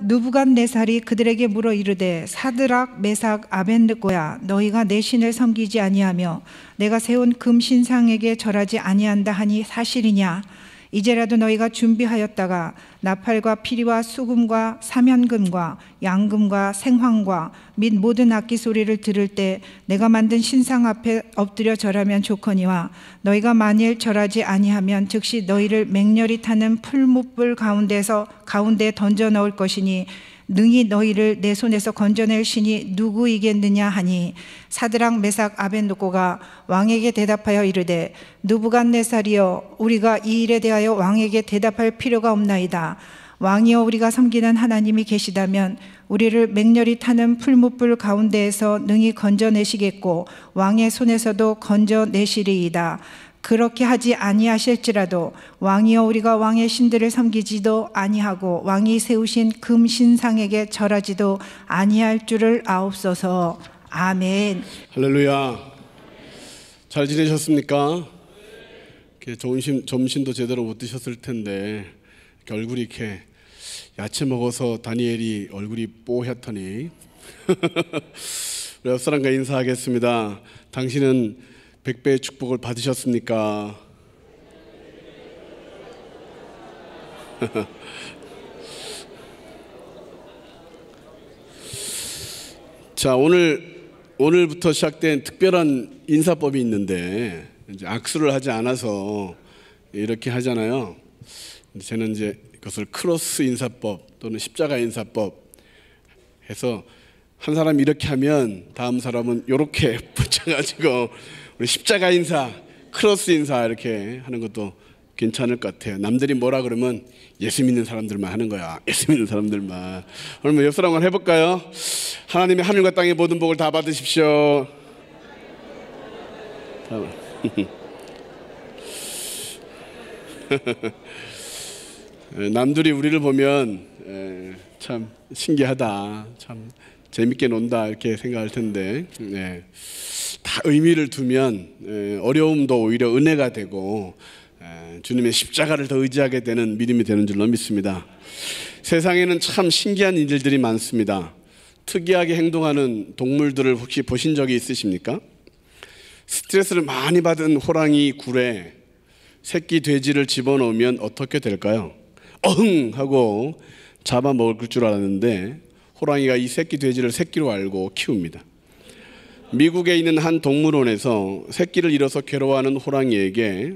누부간네살이 그들에게 물어 이르되 사드락 메삭 아벤느고야 너희가 내 신을 섬기지 아니하며 내가 세운 금신상에게 절하지 아니한다 하니 사실이냐 이제라도 너희가 준비하였다가 나팔과 피리와 수금과 사면금과 양금과 생황과 및 모든 악기 소리를 들을 때 내가 만든 신상 앞에 엎드려 절하면 좋거니와 너희가 만일 절하지 아니하면 즉시 너희를 맹렬히 타는 풀무불 가운데서 가운데 던져 넣을 것이니 능히 너희를 내 손에서 건져낼 신이 누구이겠느냐 하니 사드랑 메삭 아벤누고가 왕에게 대답하여 이르되 누부간네살이여 우리가 이 일에 대하여 왕에게 대답할 필요가 없나이다 왕이여 우리가 섬기는 하나님이 계시다면 우리를 맹렬히 타는 풀무불 가운데에서 능히 건져내시겠고 왕의 손에서도 건져내시리이다 그렇게 하지 아니하실지라도 왕이여 우리가 왕의 신들을 섬기지도 아니하고 왕이 세우신 금신상에게 절하지도 아니할 줄을 아옵소서. 아멘. 할렐루야. 잘 지내셨습니까? 점심 점심도 제대로 못 드셨을 텐데 결국 이 이렇게 야채 먹어서 다니엘이 얼굴이 뽀얗더니 옆 사람과 인사하겠습니다. 당신은 백배의 축복을 받으셨습니까? 자, 오늘 오늘부터 시작된 특별한 인사법이 있는데 악수를 하지 않아서 이렇게 하잖아요. 저는 이제 그것을 크로스 인사법 또는 십자가 인사법 해서 한 사람이 이렇게 하면 다음 사람은 이렇게 붙여가지고 우리 십자가 인사, 크로스 인사 이렇게 하는 것도 괜찮을 것 같아요. 남들이 뭐라 그러면 예수 믿는 사람들만 하는 거야. 예수 믿는 사람들만. 오늘 뭐옆 사람과 해볼까요? 하나님의 하늘과 땅의 모든 복을 다 받으십시오. 남들이 우리를 보면 참 신기하다. 참 재밌게 논다 이렇게 생각할 텐데 예, 다 의미를 두면 네, 어려움도 오히려 은혜가 되고 네, 주님의 십자가를 더 의지하게 되는 믿음이 되는 줄로 믿습니다. 세상에는 참 신기한 일들이 많습니다. 특이하게 행동하는 동물들을 혹시 보신 적이 있으십니까? 스트레스를 많이 받은 호랑이 굴에 새끼 돼지를 집어넣으면 어떻게 될까요? 어흥 하고 잡아먹을 줄 알았는데 호랑이가 이 새끼 돼지를 새끼로 알고 키웁니다. 미국에 있는 한 동물원에서 새끼를 잃어서 괴로워하는 호랑이에게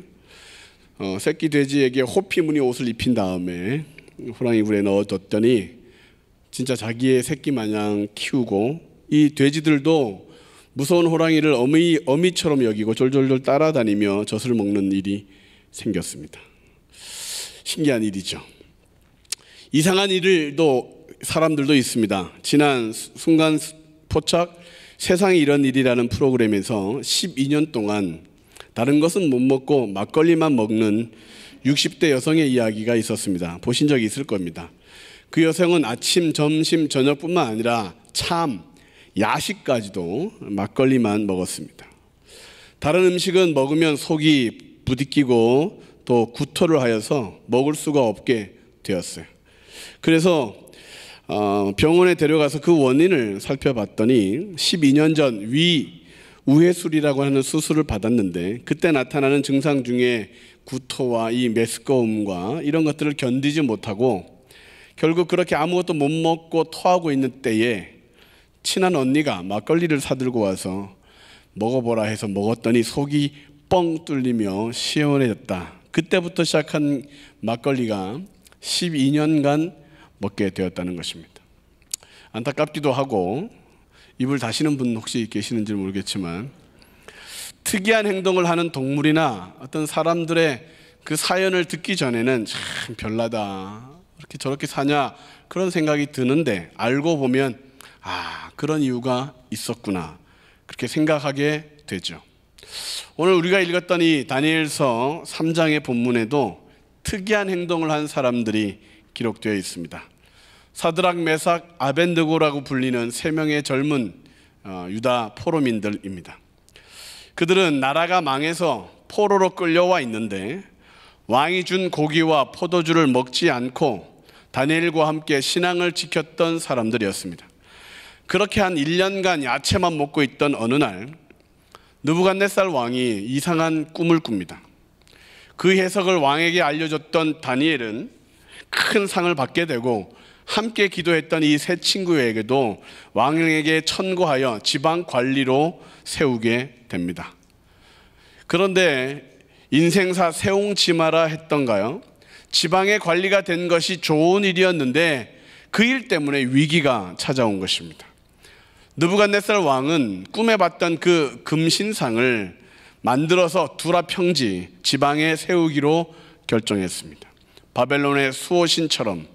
어, 새끼 돼지에게 호피무늬 옷을 입힌 다음에 호랑이 굴에 넣어뒀더니 진짜 자기의 새끼 마냥 키우고 이 돼지들도 무서운 호랑이를 어미, 어미처럼 여기고 졸졸졸 따라다니며 젖을 먹는 일이 생겼습니다. 신기한 일이죠. 이상한 일도 사람들도 있습니다. 지난 순간 포착 세상에 이런 일이라는 프로그램에서 12년 동안 다른 것은 못 먹고 막걸리만 먹는 60대 여성의 이야기가 있었습니다. 보신 적이 있을 겁니다. 그 여성은 아침, 점심, 저녁뿐만 아니라 참, 야식까지도 막걸리만 먹었습니다. 다른 음식은 먹으면 속이 부딪히고 또 구토를 하여서 먹을 수가 없게 되었어요. 그래서 어, 병원에 데려가서 그 원인을 살펴봤더니 12년 전 위 우회술이라고 하는 수술을 받았는데 그때 나타나는 증상 중에 구토와 이 메스꺼움과 이런 것들을 견디지 못하고 결국 그렇게 아무것도 못 먹고 토하고 있는 때에 친한 언니가 막걸리를 사들고 와서 먹어보라 해서 먹었더니 속이 뻥 뚫리며 시원해졌다. 그때부터 시작한 막걸리가 12년간 먹게 되었다는 것입니다. 안타깝기도 하고 입을 다시는 분 혹시 계시는지 모르겠지만 특이한 행동을 하는 동물이나 어떤 사람들의 그 사연을 듣기 전에는 참 별나다. 이렇게 저렇게 사냐 그런 생각이 드는데 알고 보면 아 그런 이유가 있었구나 그렇게 생각하게 되죠. 오늘 우리가 읽었던 이 다니엘서 3장의 본문에도 특이한 행동을 한 사람들이 기록되어 있습니다. 사드락 메삭 아벤드고라고 불리는 세 명의 젊은 어, 유다 포로민들입니다. 그들은 나라가 망해서 포로로 끌려와 있는데 왕이 준 고기와 포도주를 먹지 않고 다니엘과 함께 신앙을 지켰던 사람들이었습니다. 그렇게 한 1년간 야채만 먹고 있던 어느 날 느부갓네살 왕이 이상한 꿈을 꿉니다. 그 해석을 왕에게 알려줬던 다니엘은 큰 상을 받게 되고 함께 기도했던 이 세 친구에게도 왕에게 천고하여 지방 관리로 세우게 됩니다. 그런데 인생사 세옹지마라 했던가요? 지방의 관리가 된 것이 좋은 일이었는데 그 일 때문에 위기가 찾아온 것입니다. 느부갓네살 왕은 꿈에 봤던 그 금신상을 만들어서 두라 평지 지방에 세우기로 결정했습니다. 바벨론의 수호신처럼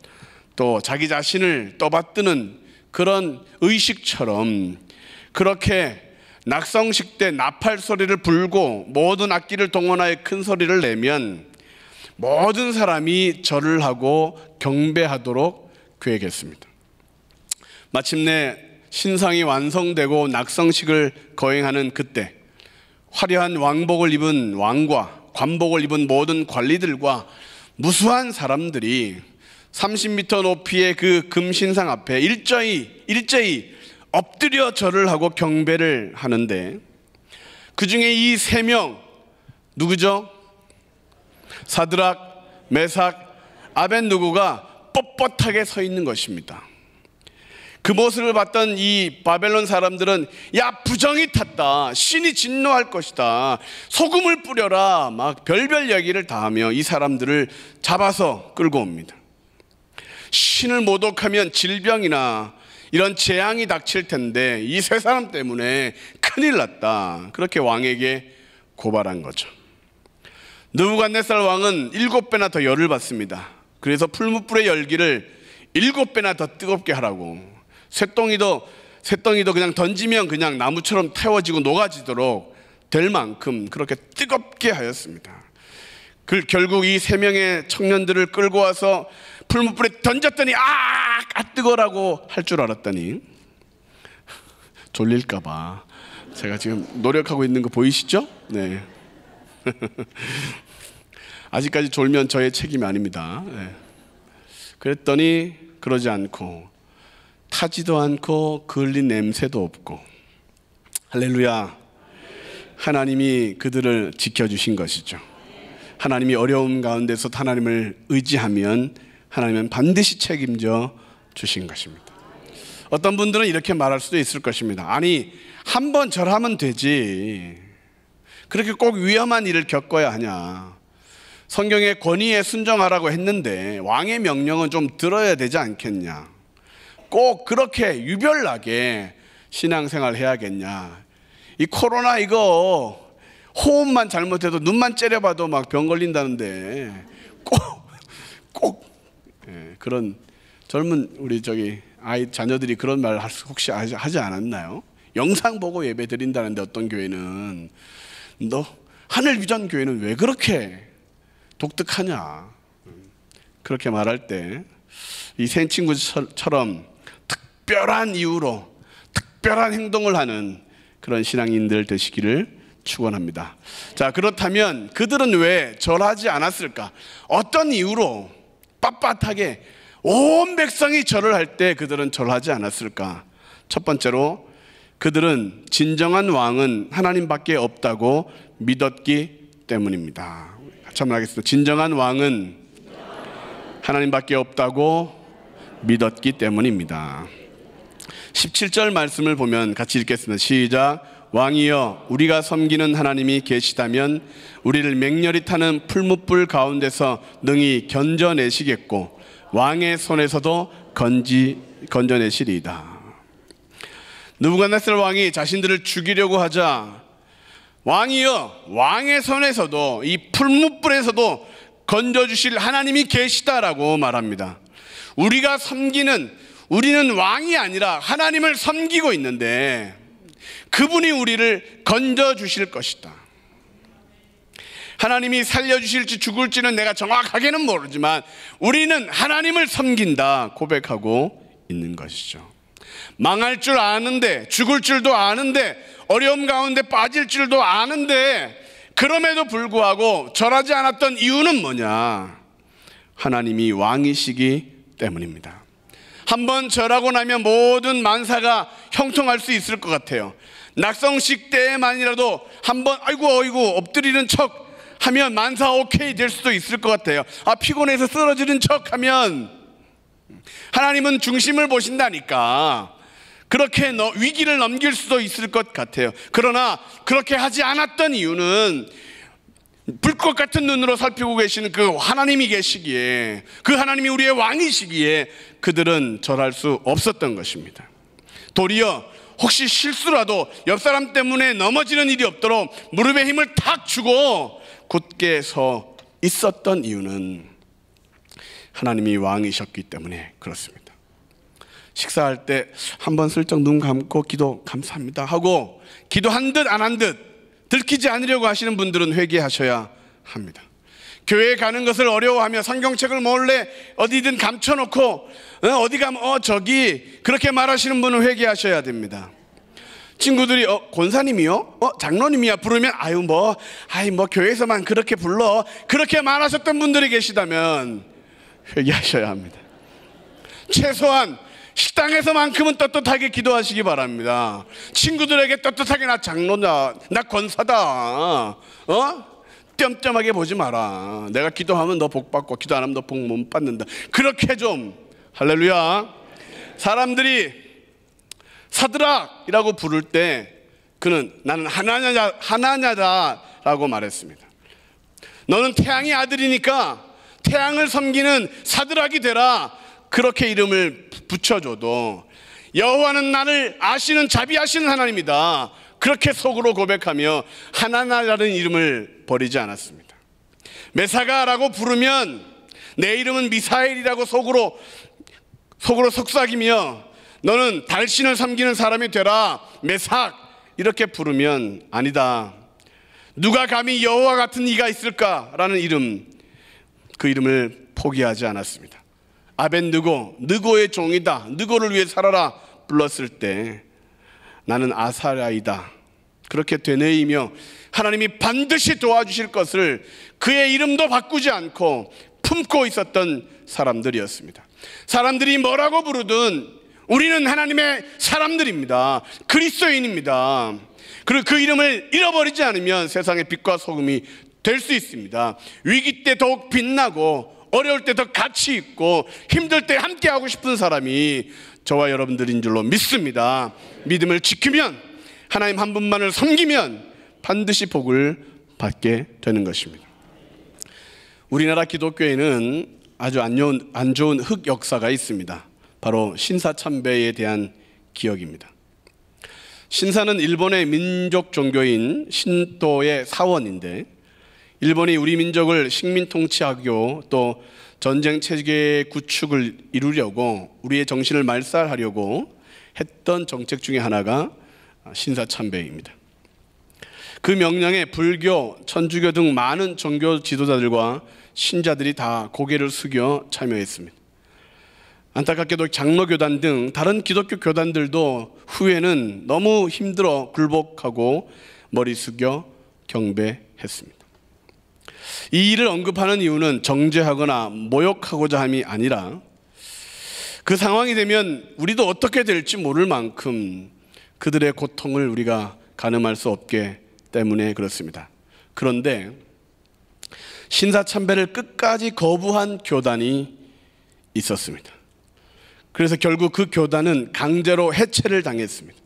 또 자기 자신을 떠받드는 그런 의식처럼 그렇게 낙성식 때 나팔 소리를 불고 모든 악기를 동원하여 큰 소리를 내면 모든 사람이 절을 하고 경배하도록 계획했습니다. 마침내 신상이 완성되고 낙성식을 거행하는 그때 화려한 왕복을 입은 왕과 관복을 입은 모든 관리들과 무수한 사람들이 30m 높이의 그 금신상 앞에 일제히 일제히 엎드려 절을 하고 경배를 하는데 그 중에 이 세 명 누구죠? 사드락, 메삭, 아벤누구가 뻣뻣하게 서 있는 것입니다. 그 모습을 봤던 이 바벨론 사람들은 야 부정이 탔다 신이 진노할 것이다 소금을 뿌려라 막 별별 이야기를 다하며 이 사람들을 잡아서 끌고 옵니다. 신을 모독하면 질병이나 이런 재앙이 닥칠 텐데 이 세 사람 때문에 큰일 났다. 그렇게 왕에게 고발한 거죠. 느부갓네살 왕은 일곱 배나 더 열을 받습니다. 그래서 풀무불의 열기를 일곱 배나 더 뜨겁게 하라고 쇳덩이도 쇳덩이도 그냥 던지면 그냥 나무처럼 태워지고 녹아지도록 될 만큼 그렇게 뜨겁게 하였습니다. 그 결국 이 세 명의 청년들을 끌고 와서 불못불에 던졌더니 아, 아 뜨거라고 할 줄 알았더니 졸릴까 봐 제가 지금 노력하고 있는 거 보이시죠? 네. 아직까지 졸면 저의 책임이 아닙니다. 네. 그랬더니 그러지 않고 타지도 않고 그을린 냄새도 없고 할렐루야 하나님이 그들을 지켜주신 것이죠. 하나님이 어려움 가운데서 하나님을 의지하면 하나님은 반드시 책임져 주신 것입니다. 어떤 분들은 이렇게 말할 수도 있을 것입니다. 아니, 한 번 절하면 되지. 그렇게 꼭 위험한 일을 겪어야 하냐. 성경의 권위에 순종하라고 했는데 왕의 명령은 좀 들어야 되지 않겠냐. 꼭 그렇게 유별나게 신앙생활 해야겠냐. 이 코로나 이거 호흡만 잘못해도 눈만 째려봐도 막 병 걸린다는데 꼭, 꼭 예, 그런 젊은 우리 저기 아이 자녀들이 그런 말 혹시 하지 않았나요? 영상 보고 예배 드린다는데 어떤 교회는 너 하늘 비전 교회는 왜 그렇게 독특하냐 그렇게 말할 때 이생 친구처럼 특별한 이유로 특별한 행동을 하는 그런 신앙인들 되시기를 축원합니다. 자 그렇다면 그들은 왜 절하지 않았을까? 어떤 이유로 빳빳하게 온 백성이 절을 할 때 그들은 절하지 않았을까? 첫 번째로 그들은 진정한 왕은 하나님밖에 없다고 믿었기 때문입니다. 같이 한번 하겠습니다. 진정한 왕은 하나님밖에 없다고 믿었기 때문입니다. 17절 말씀을 보면 같이 읽겠습니다. 시작. 왕이여 우리가 섬기는 하나님이 계시다면 우리를 맹렬히 타는 풀무불 가운데서 능히 견뎌내시겠고 왕의 손에서도 건지 건져내시리이다. 누부갓네살 왕이 자신들을 죽이려고 하자 왕이여 왕의 손에서도 이 풀무불에서도 건져주실 하나님이 계시다라고 말합니다. 우리가 섬기는 우리는 왕이 아니라 하나님을 섬기고 있는데 그분이 우리를 건져 주실 것이다. 하나님이 살려주실지 죽을지는 내가 정확하게는 모르지만 우리는 하나님을 섬긴다 고백하고 있는 것이죠. 망할 줄 아는데 죽을 줄도 아는데 어려움 가운데 빠질 줄도 아는데 그럼에도 불구하고 절하지 않았던 이유는 뭐냐? 하나님이 왕이시기 때문입니다. 한번 절하고 나면 모든 만사가 형통할 수 있을 것 같아요. 낙성식 때만이라도 한번 아이고 어이고 엎드리는 척 하면 만사 오케이 될 수도 있을 것 같아요. 아 피곤해서 쓰러지는 척 하면 하나님은 중심을 보신다니까. 그렇게 위기를 넘길 수도 있을 것 같아요. 그러나 그렇게 하지 않았던 이유는 불꽃 같은 눈으로 살피고 계시는 그 하나님이 계시기에 그 하나님이 우리의 왕이시기에 그들은 절할 수 없었던 것입니다. 도리어 혹시 실수라도 옆 사람 때문에 넘어지는 일이 없도록 무릎에 힘을 탁 주고 굳게 서 있었던 이유는 하나님이 왕이셨기 때문에 그렇습니다. 식사할 때 한 번 슬쩍 눈 감고 기도 감사합니다 하고 기도한 듯 안 한 듯 들키지 않으려고 하시는 분들은 회개하셔야 합니다. 교회에 가는 것을 어려워하며 성경책을 몰래 어디든 감춰놓고 어, 어디 가면 어 저기 그렇게 말하시는 분은 회개하셔야 됩니다. 친구들이 어 권사님이요? 어 장로님이야 부르면 아유 뭐 아이 뭐 교회에서만 그렇게 불러 그렇게 말하셨던 분들이 계시다면 회개하셔야 합니다. 최소한 식당에서만큼은 떳떳하게 기도하시기 바랍니다. 친구들에게 떳떳하게 나 장로다, 나 권사다, 어? 떠떠하게 보지 마라. 내가 기도하면 너 복 받고, 기도 안 하면 너 복 못 받는다. 그렇게 좀 할렐루야. 사람들이 사드락이라고 부를 때 그는 나는 하나냐, 하나냐다라고 말했습니다. 너는 태양의 아들이니까 태양을 섬기는 사드락이 되라. 그렇게 이름을 붙여줘도 여호와는 나를 아시는 자비하시는 하나님이다. 그렇게 속으로 고백하며 하나냐라는 이름을 버리지 않았습니다. 메사가라고 부르면 내 이름은 미사일이라고 속으로 속으로 속삭이며 너는 달신을 섬기는 사람이 되라 메삭 이렇게 부르면 아니다. 누가 감히 여호와 같은 이가 있을까라는 이름 그 이름을 포기하지 않았습니다. 아벤느고 느고의 종이다. 느고를 위해 살아라 불렀을 때 나는 아사라이다. 그렇게 되뇌이며 하나님이 반드시 도와주실 것을 그의 이름도 바꾸지 않고 품고 있었던 사람들이었습니다. 사람들이 뭐라고 부르든 우리는 하나님의 사람들입니다. 그리스도인입니다. 그리고 그 이름을 잃어버리지 않으면 세상의 빛과 소금이 될 수 있습니다. 위기 때 더욱 빛나고 어려울 때더 같이 있고 힘들 때 함께 하고 싶은 사람이 저와 여러분들인 줄로 믿습니다. 믿음을 지키면 하나님 한 분만을 섬기면 반드시 복을 받게 되는 것입니다. 우리나라 기독교에는 아주 안 좋은, 안 좋은 흑 역사가 있습니다. 바로 신사참배에 대한 기억입니다. 신사는 일본의 민족 종교인 신도의 사원인데 일본이 우리 민족을 식민 통치하고 또 전쟁 체계 구축을 이루려고 우리의 정신을 말살하려고 했던 정책 중에 하나가 신사참배입니다. 그 명령에 불교, 천주교 등 많은 종교 지도자들과 신자들이 다 고개를 숙여 참여했습니다. 안타깝게도 장로교단 등 다른 기독교 교단들도 후에는 너무 힘들어 굴복하고 머리 숙여 경배했습니다. 이 일을 언급하는 이유는 정죄하거나 모욕하고자 함이 아니라 그 상황이 되면 우리도 어떻게 될지 모를 만큼 그들의 고통을 우리가 가늠할 수 없게 때문에 그렇습니다. 그런데 신사참배를 끝까지 거부한 교단이 있었습니다. 그래서 결국 그 교단은 강제로 해체를 당했습니다.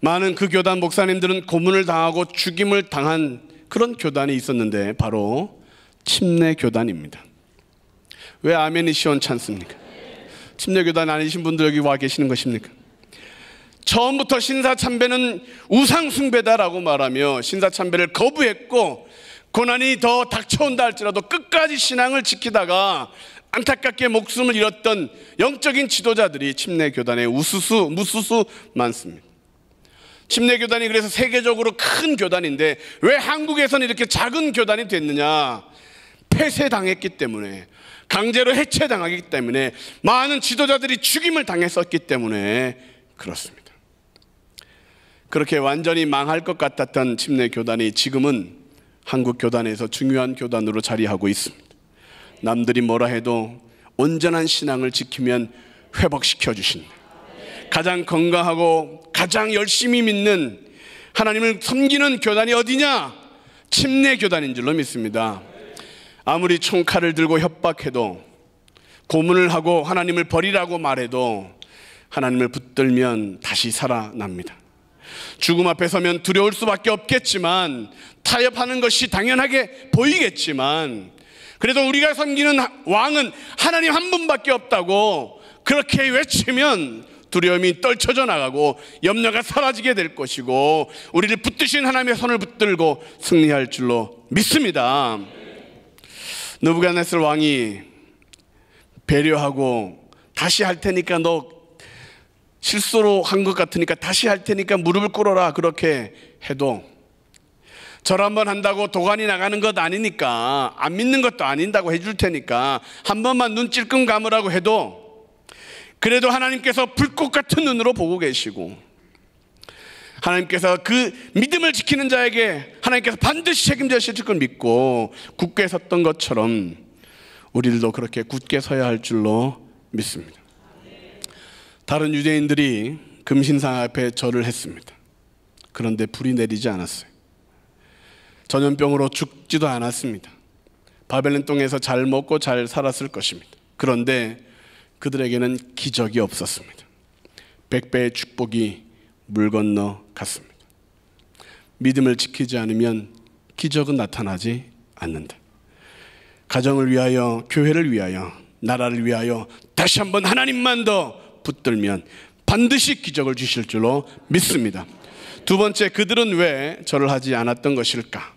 많은 그 교단 목사님들은 고문을 당하고 죽임을 당한 그런 교단이 있었는데 바로 침례 교단입니다. 왜 아멘이 시원찮습니까? 침례 교단 아니신 분들 여기 와 계시는 것입니까? 처음부터 신사참배는 우상숭배다라고 말하며 신사참배를 거부했고 고난이 더 닥쳐온다 할지라도 끝까지 신앙을 지키다가 안타깝게 목숨을 잃었던 영적인 지도자들이 침례교단에 우수수 무수수 많습니다. 침례교단이 그래서 세계적으로 큰 교단인데 왜한국에선 이렇게 작은 교단이 됐느냐? 폐쇄당했기 때문에 강제로 해체당하기 때문에 많은 지도자들이 죽임을 당했었기 때문에 그렇습니다. 그렇게 완전히 망할 것 같았던 침례 교단이 지금은 한국 교단에서 중요한 교단으로 자리하고 있습니다. 남들이 뭐라 해도 온전한 신앙을 지키면 회복시켜 주신 가장 건강하고 가장 열심히 믿는 하나님을 섬기는 교단이 어디냐? 침례 교단인 줄로 믿습니다. 아무리 총칼을 들고 협박해도 고문을 하고 하나님을 버리라고 말해도 하나님을 붙들면 다시 살아납니다. 죽음 앞에 서면 두려울 수밖에 없겠지만 타협하는 것이 당연하게 보이겠지만 그래도 우리가 섬기는 왕은 하나님 한 분밖에 없다고 그렇게 외치면 두려움이 떨쳐져 나가고 염려가 사라지게 될 것이고 우리를 붙드신 하나님의 손을 붙들고 승리할 줄로 믿습니다. 누부갓네살 왕이 배려하고 다시 할 테니까 너 실수로 한 것 같으니까 다시 할 테니까 무릎을 꿇어라 그렇게 해도 절 한번 한다고 도관이 나가는 것 아니니까 안 믿는 것도 아닌다고 해줄 테니까 한 번만 눈 찔끔 감으라고 해도 그래도 하나님께서 불꽃 같은 눈으로 보고 계시고 하나님께서 그 믿음을 지키는 자에게 하나님께서 반드시 책임져 주실 걸 믿고 굳게 섰던 것처럼 우리들도 그렇게 굳게 서야 할 줄로 믿습니다. 다른 유대인들이 금신상 앞에 절을 했습니다. 그런데 불이 내리지 않았어요. 전염병으로 죽지도 않았습니다. 바벨론 동에서잘 먹고 잘 살았을 것입니다. 그런데 그들에게는 기적이 없었습니다. 백배의 축복이 물 건너 갔습니다. 믿음을 지키지 않으면 기적은 나타나지 않는다. 가정을 위하여, 교회를 위하여, 나라를 위하여 다시 한번 하나님만 더 붙들면 반드시 기적을 주실 줄로 믿습니다. 두 번째, 그들은 왜 절을 하지 않았던 것일까?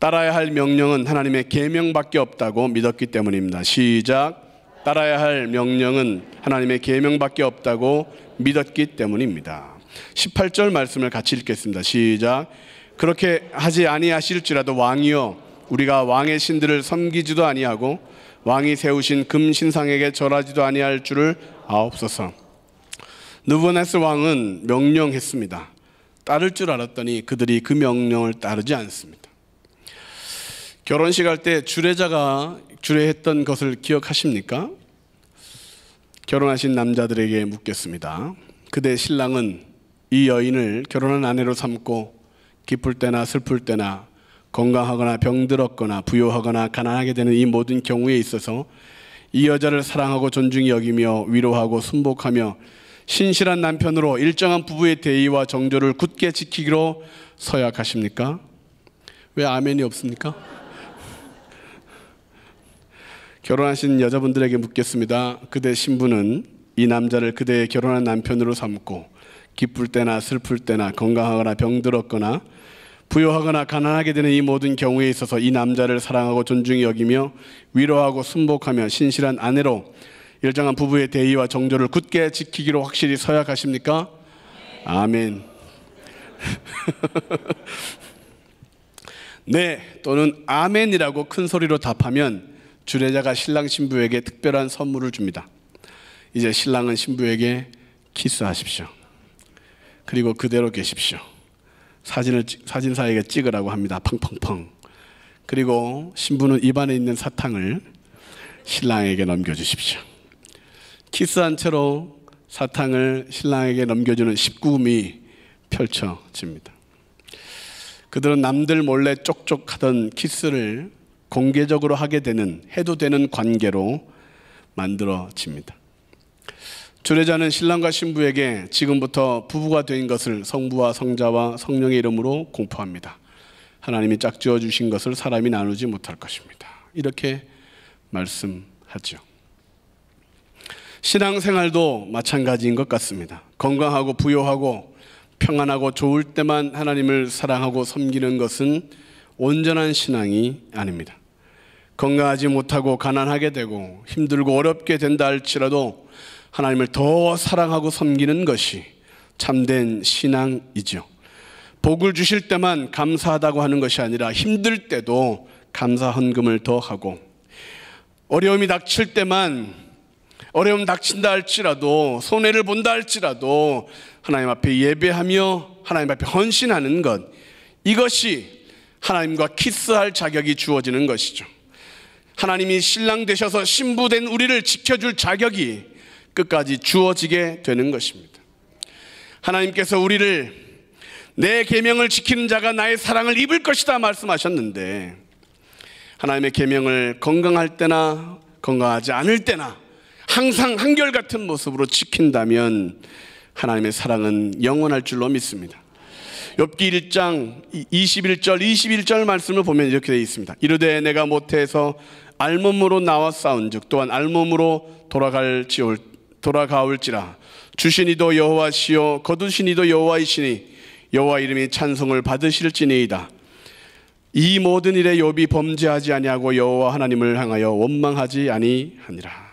따라야 할 명령은 하나님의 계명밖에 없다고 믿었기 때문입니다. 시작. 따라야 할 명령은 하나님의 계명밖에 없다고 믿었기 때문입니다. 18절 말씀을 같이 읽겠습니다. 시작. 그렇게 하지 아니하실지라도 왕이여 우리가 왕의 신들을 섬기지도 아니하고 왕이 세우신 금신상에게 절하지도 아니할 줄을 아옵소서. 느부갓네살 왕은 명령했습니다. 따를 줄 알았더니 그들이 그 명령을 따르지 않습니다. 결혼식 할 때 주례자가 주례했던 것을 기억하십니까? 결혼하신 남자들에게 묻겠습니다. 그대 신랑은 이 여인을 결혼한 아내로 삼고 기쁠 때나 슬플 때나 건강하거나 병들었거나 부요하거나 가난하게 되는 이 모든 경우에 있어서 이 여자를 사랑하고 존중히 여기며 위로하고 순복하며 신실한 남편으로 일정한 부부의 대의와 정조를 굳게 지키기로 서약하십니까? 왜 아멘이 없습니까? 결혼하신 여자분들에게 묻겠습니다. 그대 신부는 이 남자를 그대의 결혼한 남편으로 삼고 기쁠 때나 슬플 때나 건강하거나 병들었거나 부여하거나 가난하게 되는 이 모든 경우에 있어서 이 남자를 사랑하고 존중히 여기며 위로하고 순복하며 신실한 아내로 열정한 부부의 대의와 정조를 굳게 지키기로 확실히 서약하십니까? 아멘. 네 또는 아멘이라고 큰 소리로 답하면 주례자가 신랑 신부에게 특별한 선물을 줍니다. 이제 신랑은 신부에게 키스하십시오. 그리고 그대로 계십시오. 사진을 사진사에게 찍으라고 합니다. 펑펑펑. 그리고 신부는 입안에 있는 사탕을 신랑에게 넘겨주십시오. 키스한 채로 사탕을 신랑에게 넘겨주는 19금이 펼쳐집니다. 그들은 남들 몰래 쪽쪽 하던 키스를 공개적으로 하게 되는, 해도 되는 관계로 만들어집니다. 주례자는 신랑과 신부에게 지금부터 부부가 된 것을 성부와 성자와 성령의 이름으로 공포합니다. 하나님이 짝지어 주신 것을 사람이 나누지 못할 것입니다. 이렇게 말씀하죠. 신앙생활도 마찬가지인 것 같습니다. 건강하고 부요하고 평안하고 좋을 때만 하나님을 사랑하고 섬기는 것은 온전한 신앙이 아닙니다. 건강하지 못하고 가난하게 되고 힘들고 어렵게 된다 할지라도 하나님을 더 사랑하고 섬기는 것이 참된 신앙이죠. 복을 주실 때만 감사하다고 하는 것이 아니라 힘들 때도 감사 헌금을 더 하고 어려움이 닥칠 때만 어려움 닥친다 할지라도 손해를 본다 할지라도 하나님 앞에 예배하며 하나님 앞에 헌신하는 것 이것이 하나님과 키스할 자격이 주어지는 것이죠. 하나님이 신랑 되셔서 신부된 우리를 지켜줄 자격이 끝까지 주어지게 되는 것입니다. 하나님께서 우리를 내 계명을 지키는 자가 나의 사랑을 입을 것이다 말씀하셨는데 하나님의 계명을 건강할 때나 건강하지 않을 때나 항상 한결같은 모습으로 지킨다면 하나님의 사랑은 영원할 줄로 믿습니다. 엽기 1장 21절 21절 말씀을 보면 이렇게 되어 있습니다. 이르되 내가 모태서 알몸으로 나와 싸운즉 또한 알몸으로 돌아갈지올 돌아가올지라 주신이도 여호와시요 거두신이도 여호와이시니 여호와 이름이 찬송을 받으실지니이다. 이 모든 일에 욥이 범죄하지 아니하고 여호와 하나님을 향하여 원망하지 아니하니라.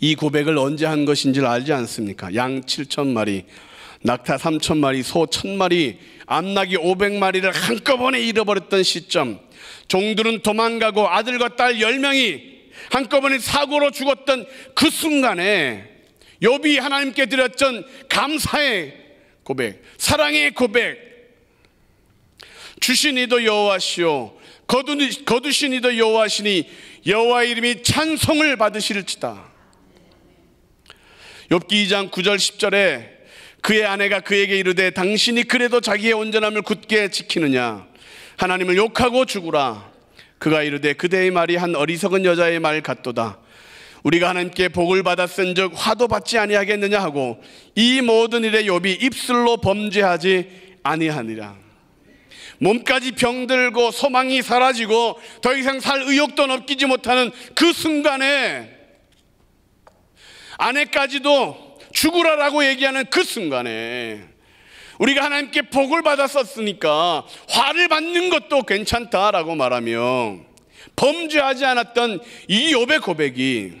이 고백을 언제 한것인지 알지 않습니까? 양 7천 마리, 낙타 3천 마리, 소 1천 마리, 암나기 500마리를 한꺼번에 잃어버렸던 시점. 종들은 도망가고 아들과 딸 10명이 한꺼번에 사고로 죽었던 그 순간에 욥비 하나님께 드렸던 감사의 고백, 사랑의 고백, 주신 이도 여호와시요 거두신 이도 여호와시니 여호와 이름이 찬송을 받으실지다. 욥기 2장 9절 10절에 그의 아내가 그에게 이르되 당신이 그래도 자기의 온전함을 굳게 지키느냐 하나님을 욕하고 죽으라 그가 이르되 그대의 말이 한 어리석은 여자의 말 같도다. 우리가 하나님께 복을 받았은즉 화도 받지 아니하겠느냐 하고 이 모든 일에 욥이 입술로 범죄하지 아니하니라. 몸까지 병들고 소망이 사라지고 더 이상 살 의욕도 넘기지 못하는 그 순간에 아내까지도 죽으라라고 얘기하는 그 순간에 우리가 하나님께 복을 받았었으니까 화를 받는 것도 괜찮다라고 말하며 범죄하지 않았던 이 욥의 고백이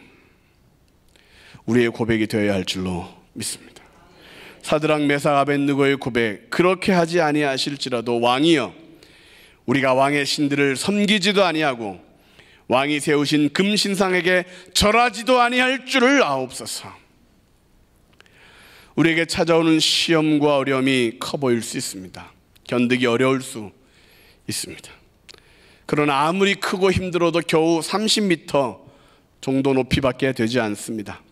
우리의 고백이 되어야 할 줄로 믿습니다. 사드락 메사 아벤누고의 고백 그렇게 하지 아니하실지라도 왕이여 우리가 왕의 신들을 섬기지도 아니하고 왕이 세우신 금신상에게 절하지도 아니할 줄을 아옵소서. 우리에게 찾아오는 시험과 어려움이 커 보일 수 있습니다. 견디기 어려울 수 있습니다. 그러나 아무리 크고 힘들어도 겨우 30m 정도 높이밖에 되지 않습니다.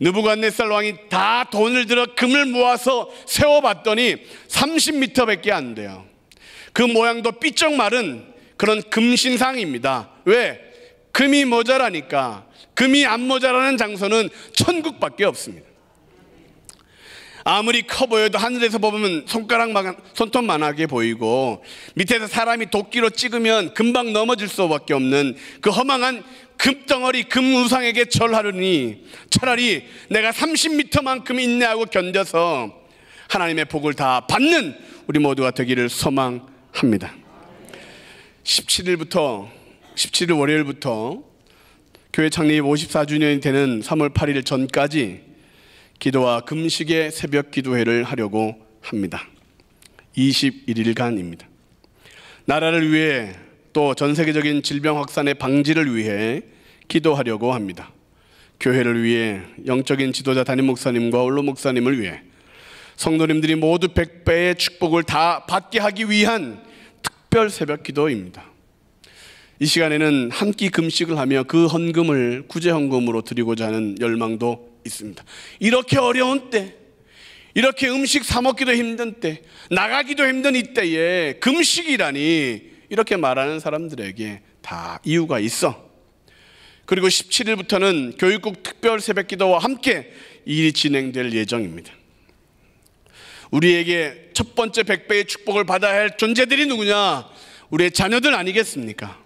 느부갓네살 왕이 다 돈을 들어 금을 모아서 세워봤더니 30m밖에 안 돼요. 그 모양도 삐쩍 마른 그런 금신상입니다. 왜? 금이 모자라니까. 금이 안 모자라는 장소는 천국밖에 없습니다. 아무리 커 보여도 하늘에서 보면 손가락만, 손톱만하게 보이고 밑에서 사람이 도끼로 찍으면 금방 넘어질 수밖에 없는 그 허망한 금덩어리 금우상에게 절하려니 차라리 내가 30m만큼 인내하고 견뎌서 하나님의 복을 다 받는 우리 모두가 되기를 소망합니다. 17일부터 17일 월요일부터 교회 창립 54주년이 되는 3월 8일 전까지 기도와 금식의 새벽 기도회를 하려고 합니다. 21일간입니다. 나라를 위해 또 전 세계적인 질병 확산의 방지를 위해 기도하려고 합니다. 교회를 위해 영적인 지도자 담임 목사님과 원로 목사님을 위해 성도님들이 모두 1배의 축복을 다 받게 하기 위한 특별 새벽 기도입니다. 이 시간에는 한 끼 금식을 하며 그 헌금을 구제 헌금으로 드리고자 하는 열망도 있습니다. 이렇게 어려운 때, 이렇게 음식 사먹기도 힘든 때, 나가기도 힘든 이때에 금식이라니 이렇게 말하는 사람들에게 다 이유가 있어. 그리고 17일부터는 교육국 특별 새벽 기도와 함께 일이 진행될 예정입니다. 우리에게 첫 번째 백배의 축복을 받아야 할 존재들이 누구냐? 우리의 자녀들 아니겠습니까?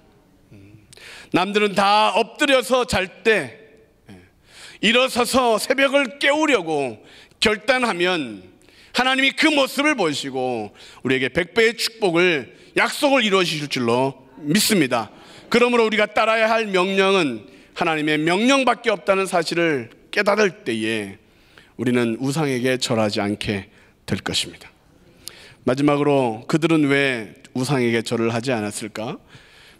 남들은 다 엎드려서 잘 때, 일어서서 새벽을 깨우려고 결단하면 하나님이 그 모습을 보시고 우리에게 백배의 축복을 약속을 이루어 주실 줄로 믿습니다. 그러므로 우리가 따라야 할 명령은 하나님의 명령밖에 없다는 사실을 깨달을 때에 우리는 우상에게 절하지 않게 될 것입니다. 마지막으로 그들은 왜 우상에게 절을 하지 않았을까?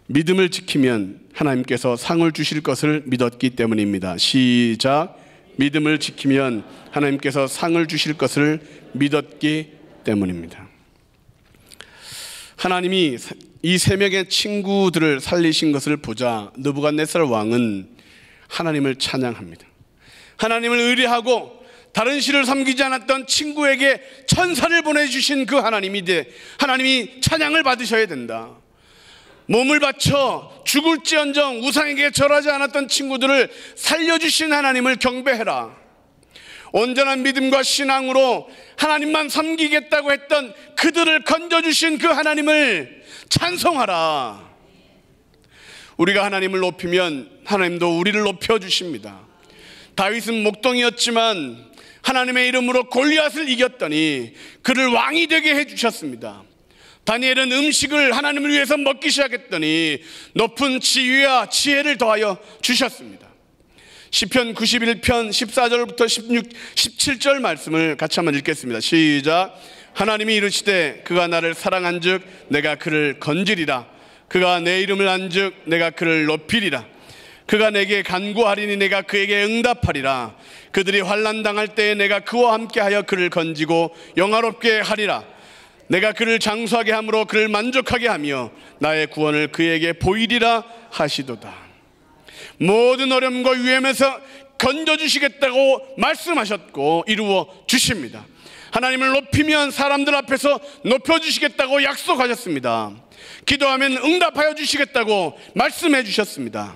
믿음을 지키면 하나님께서 상을 주실 것을 믿었기 때문입니다. 시작. 믿음을 지키면 하나님께서 상을 주실 것을 믿었기 때문입니다. 하나님이 이 세 명의 친구들을 살리신 것을 보자 느부갓네살 왕은 하나님을 찬양합니다. 하나님을 의뢰하고 다른 신을 섬기지 않았던 친구에게 천사를 보내주신 그 하나님이 돼 하나님이 찬양을 받으셔야 된다. 몸을 바쳐 죽을지언정 우상에게 절하지 않았던 친구들을 살려주신 하나님을 경배해라. 온전한 믿음과 신앙으로 하나님만 섬기겠다고 했던 그들을 건져주신 그 하나님을 찬송하라. 우리가 하나님을 높이면 하나님도 우리를 높여주십니다. 다윗은 목동이었지만 하나님의 이름으로 골리앗을 이겼더니 그를 왕이 되게 해주셨습니다. 다니엘은 음식을 하나님을 위해서 먹기 시작했더니 높은 지위와 지혜를 더하여 주셨습니다. 시편 91편 14절부터 16, 17절 말씀을 같이 한번 읽겠습니다. 시작. 하나님이 이르시되 그가 나를 사랑한즉 내가 그를 건지리라 그가 내 이름을 안즉 내가 그를 높이리라 그가 내게 간구하리니 내가 그에게 응답하리라 그들이 환난 당할 때에 내가 그와 함께하여 그를 건지고 영화롭게 하리라 내가 그를 장수하게 함으로 그를 만족하게 하며 나의 구원을 그에게 보이리라 하시도다. 모든 어려움과 위험에서 건져주시겠다고 말씀하셨고 이루어 주십니다. 하나님을 높이면 사람들 앞에서 높여주시겠다고 약속하셨습니다. 기도하면 응답하여 주시겠다고 말씀해 주셨습니다.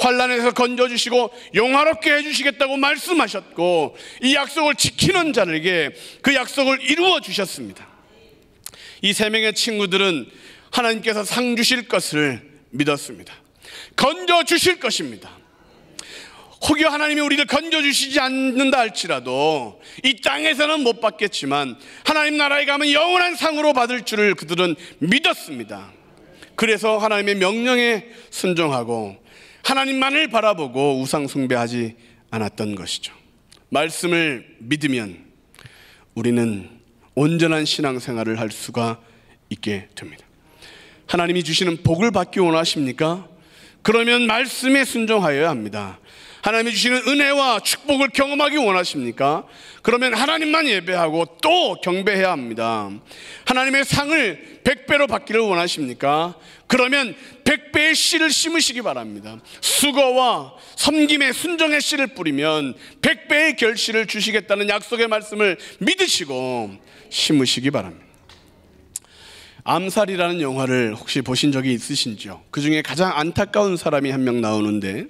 환란에서 건져주시고 용화롭게 해주시겠다고 말씀하셨고 이 약속을 지키는 자들에게 그 약속을 이루어 주셨습니다. 이세 명의 친구들은 하나님께서 상 주실 것을 믿었습니다. 건져 주실 것입니다. 혹여 하나님이 우리를 건져 주시지 않는다 할지라도 이 땅에서는 못 받겠지만 하나님 나라에 가면 영원한 상으로 받을 줄을 그들은 믿었습니다. 그래서 하나님의 명령에 순종하고 하나님만을 바라보고 우상 숭배하지 않았던 것이죠. 말씀을 믿으면 우리는 온전한 신앙생활을 할 수가 있게 됩니다. 하나님이 주시는 복을 받기 원하십니까? 그러면 말씀에 순종하여야 합니다. 하나님이 주시는 은혜와 축복을 경험하기 원하십니까? 그러면 하나님만 예배하고 또 경배해야 합니다. 하나님의 상을 1배로 받기를 원하십니까? 그러면 1배의 씨를 심으시기 바랍니다. 수고와 섬김의 순정의 씨를 뿌리면 1배의 결실을 주시겠다는 약속의 말씀을 믿으시고 심으시기 바랍니다. 암살이라는 영화를 혹시 보신 적이 있으신지요? 그 중에 가장 안타까운 사람이 한 명 나오는데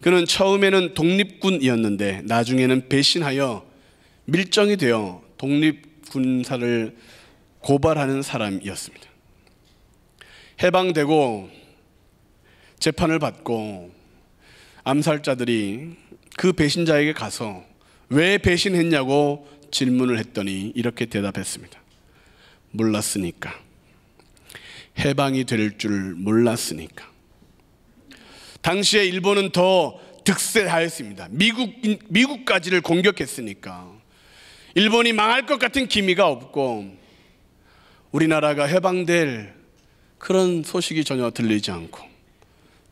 그는 처음에는 독립군이었는데 나중에는 배신하여 밀정이 되어 독립군사를 고발하는 사람이었습니다. 해방되고 재판을 받고 암살자들이 그 배신자에게 가서 왜 배신했냐고 질문을 했더니 이렇게 대답했습니다. 몰랐으니까. 해방이 될 줄 몰랐으니까. 당시에 일본은 더 득세하였습니다. 미국, 미국까지를 공격했으니까. 일본이 망할 것 같은 기미가 없고, 우리나라가 해방될 그런 소식이 전혀 들리지 않고,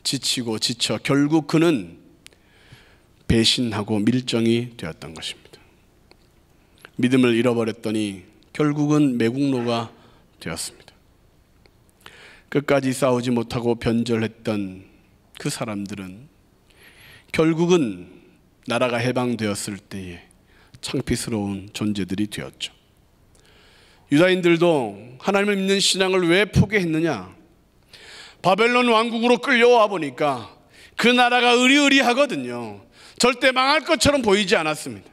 지치고 지쳐 결국 그는 배신하고 밀정이 되었던 것입니다. 믿음을 잃어버렸더니 결국은 매국노가 되었습니다. 끝까지 싸우지 못하고 변절했던 그 사람들은 결국은 나라가 해방되었을 때에 창피스러운 존재들이 되었죠. 유다인들도 하나님을 믿는 신앙을 왜 포기했느냐? 바벨론 왕국으로 끌려와 보니까 그 나라가 의리의리하거든요. 절대 망할 것처럼 보이지 않았습니다.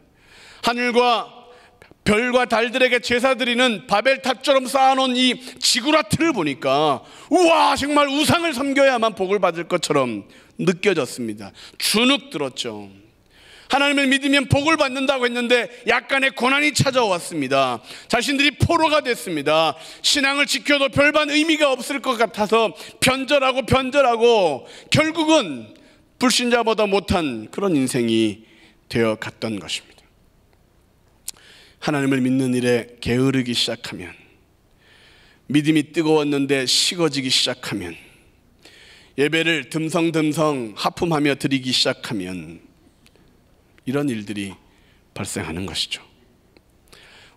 하늘과 별과 달들에게 제사 드리는 바벨탑처럼 쌓아놓은 이 지구라트를 보니까 우와 정말 우상을 섬겨야만 복을 받을 것처럼 느껴졌습니다. 주눅 들었죠. 하나님을 믿으면 복을 받는다고 했는데 약간의 고난이 찾아왔습니다. 자신들이 포로가 됐습니다. 신앙을 지켜도 별반 의미가 없을 것 같아서 변절하고 변절하고 결국은 불신자보다 못한 그런 인생이 되어 갔던 것입니다. 하나님을 믿는 일에 게으르기 시작하면 믿음이 뜨거웠는데 식어지기 시작하면 예배를 듬성듬성 하품하며 드리기 시작하면 이런 일들이 발생하는 것이죠.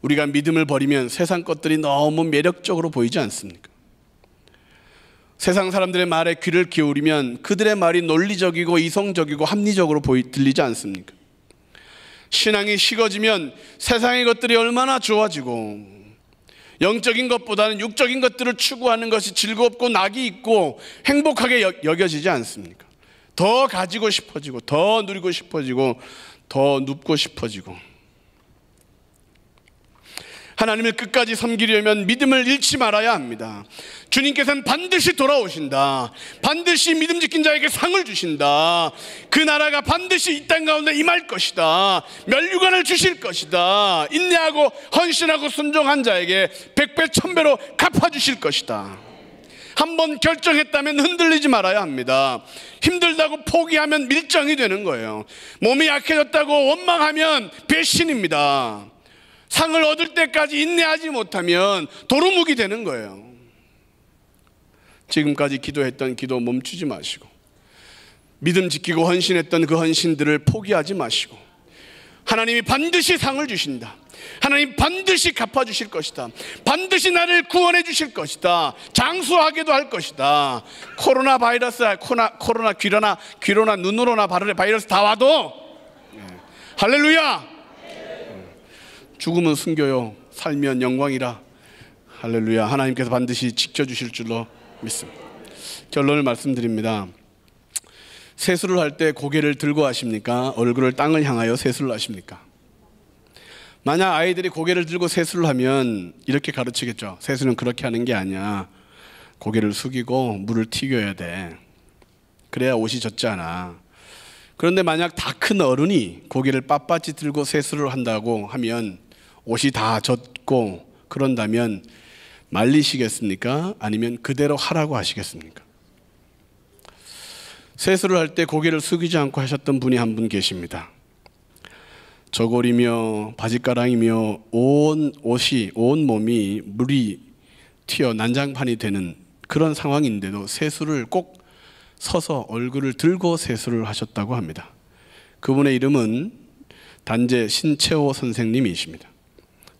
우리가 믿음을 버리면 세상 것들이 너무 매력적으로 보이지 않습니까? 세상 사람들의 말에 귀를 기울이면 그들의 말이 논리적이고 이성적이고 합리적으로 보이, 들리지 않습니까? 신앙이 식어지면 세상의 것들이 얼마나 좋아지고 영적인 것보다는 육적인 것들을 추구하는 것이 즐겁고 낙이 있고 행복하게 여겨지지 않습니까? 더 가지고 싶어지고 더 누리고 싶어지고 더 눕고 싶어지고 하나님을 끝까지 섬기려면 믿음을 잃지 말아야 합니다. 주님께서는 반드시 돌아오신다. 반드시 믿음 지킨 자에게 상을 주신다. 그 나라가 반드시 이 땅 가운데 임할 것이다. 멸류관을 주실 것이다. 인내하고 헌신하고 순종한 자에게 백배 천배로 갚아주실 것이다. 한번 결정했다면 흔들리지 말아야 합니다. 힘들다고 포기하면 밀정이 되는 거예요. 몸이 약해졌다고 원망하면 배신입니다. 상을 얻을 때까지 인내하지 못하면 도루묵이 되는 거예요. 지금까지 기도했던 기도 멈추지 마시고, 믿음 지키고 헌신했던 그 헌신들을 포기하지 마시고, 하나님이 반드시 상을 주신다. 하나님 반드시 갚아주실 것이다. 반드시 나를 구원해 주실 것이다. 장수하게도 할 것이다. 코로나 바이러스, 코나 코로나 귀로나, 귀로나, 눈으로나 바르레 바이러스 다 와도, 예. 할렐루야! 죽음은 숨겨요 살면 영광이라 할렐루야 하나님께서 반드시 지켜주실 줄로 믿습니다 결론을 말씀드립니다 세수를 할 때 고개를 들고 하십니까? 얼굴을 땅을 향하여 세수를 하십니까? 만약 아이들이 고개를 들고 세수를 하면 이렇게 가르치겠죠. 세수는 그렇게 하는 게 아니야. 고개를 숙이고 물을 튀겨야 돼. 그래야 옷이 젖지 않아. 그런데 만약 다 큰 어른이 고개를 빳빳이 들고 세수를 한다고 하면 옷이 다 젖고 그런다면 말리시겠습니까? 아니면 그대로 하라고 하시겠습니까? 세수를 할 때 고개를 숙이지 않고 하셨던 분이 한 분 계십니다. 저골이며 바지가랑이며 온 옷이 온 몸이 물이 튀어 난장판이 되는 그런 상황인데도 세수를 꼭 서서 얼굴을 들고 세수를 하셨다고 합니다. 그분의 이름은 단재 신채호 선생님이십니다.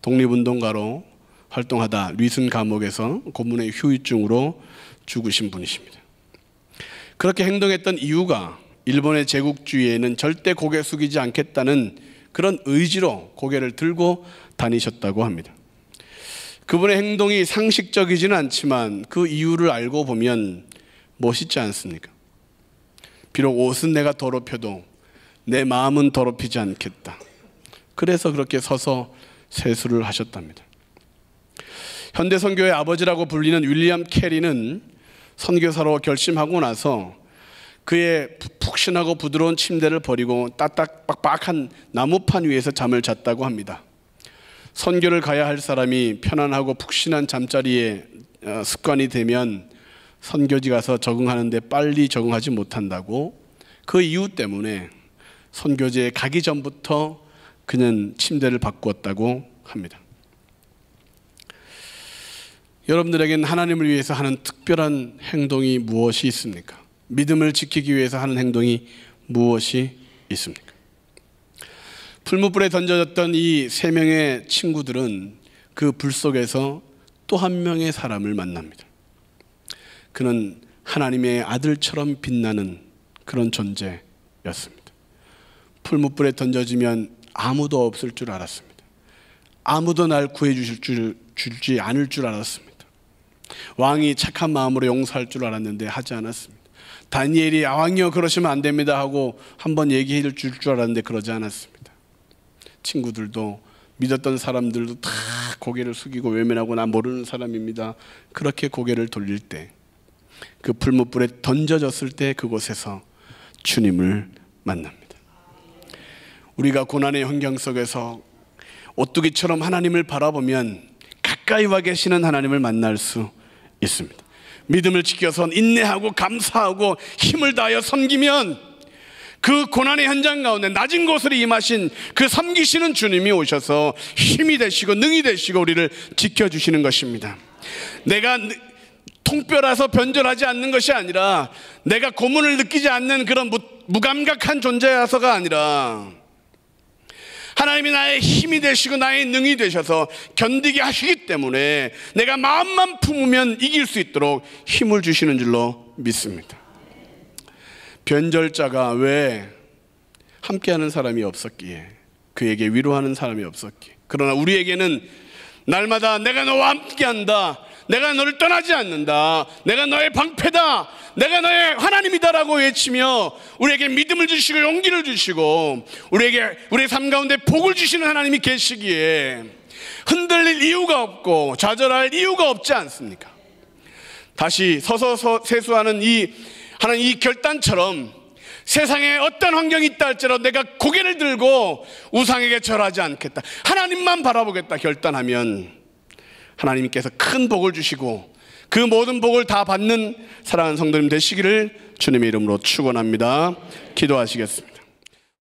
독립운동가로 활동하다 리슨 감옥에서 고문의 휴유증으로 죽으신 분이십니다. 그렇게 행동했던 이유가 일본의 제국주의에는 절대 고개 숙이지 않겠다는 그런 의지로 고개를 들고 다니셨다고 합니다. 그분의 행동이 상식적이지는 않지만 그 이유를 알고 보면 멋있지 않습니까? 비록 옷은 내가 더럽혀도 내 마음은 더럽히지 않겠다. 그래서 그렇게 서서 세수를 하셨답니다. 현대 선교의 아버지라고 불리는 윌리엄 캐리는 선교사로 결심하고 나서 그의 푹신하고 부드러운 침대를 버리고 따딱빡빡한 나무판 위에서 잠을 잤다고 합니다. 선교를 가야 할 사람이 편안하고 푹신한 잠자리에 어, 습관이 되면 선교지 가서 적응하는데 빨리 적응하지 못한다고 그 이유 때문에 선교지에 가기 전부터 그는 침대를 바꾸었다고 합니다. 여러분들에겐 하나님을 위해서 하는 특별한 행동이 무엇이 있습니까? 믿음을 지키기 위해서 하는 행동이 무엇이 있습니까? 풀무불에 던져졌던 이 세 명의 친구들은 그 불 속에서 또 한 명의 사람을 만납니다. 그는 하나님의 아들처럼 빛나는 그런 존재였습니다. 풀무불에 던져지면 아무도 없을 줄 알았습니다. 아무도 날 구해 주실 줄 줄지 않을 줄 알았습니다. 왕이 착한 마음으로 용서할 줄 알았는데 하지 않았습니다. 다니엘이 아, 왕이여 그러시면 안 됩니다 하고 한번 얘기해 줄 줄 알았는데 그러지 않았습니다. 친구들도 믿었던 사람들도 다 고개를 숙이고 외면하고 나 모르는 사람입니다. 그렇게 고개를 돌릴 때 그 풀무불에 던져졌을 때 그곳에서 주님을 만납니다. 우리가 고난의 환경 속에서 오뚜기처럼 하나님을 바라보면 가까이 와 계시는 하나님을 만날 수 있습니다. 믿음을 지켜서 인내하고 감사하고 힘을 다하여 섬기면 그 고난의 현장 가운데 낮은 곳으로 임하신 그 섬기시는 주님이 오셔서 힘이 되시고 능이 되시고 우리를 지켜주시는 것입니다. 내가 통뼈라서 변절하지 않는 것이 아니라 내가 고문을 느끼지 않는 그런 무, 무감각한 존재라서가 아니라 하나님이 나의 힘이 되시고 나의 능이 되셔서 견디게 하시기 때문에 내가 마음만 품으면 이길 수 있도록 힘을 주시는 줄로 믿습니다. 변절자가 왜 함께하는 사람이 없었기에 그에게 위로하는 사람이 없었기에 그러나 우리에게는 날마다 내가 너와 함께한다 내가 너를 떠나지 않는다. 내가 너의 방패다. 내가 너의 하나님이다라고 외치며 우리에게 믿음을 주시고 용기를 주시고 우리에게 우리삶 가운데 복을 주시는 하나님이 계시기에 흔들릴 이유가 없고 좌절할 이유가 없지 않습니까? 다시 서서 세수하는 이 하는 이 결단처럼 세상에 어떤 환경이 있다 할지라도 내가 고개를 들고 우상에게 절하지 않겠다. 하나님만 바라보겠다 결단하면 하나님께서 큰 복을 주시고 그 모든 복을 다 받는 사랑하는 성도님 되시기를 주님의 이름으로 축원합니다. 기도하시겠습니다.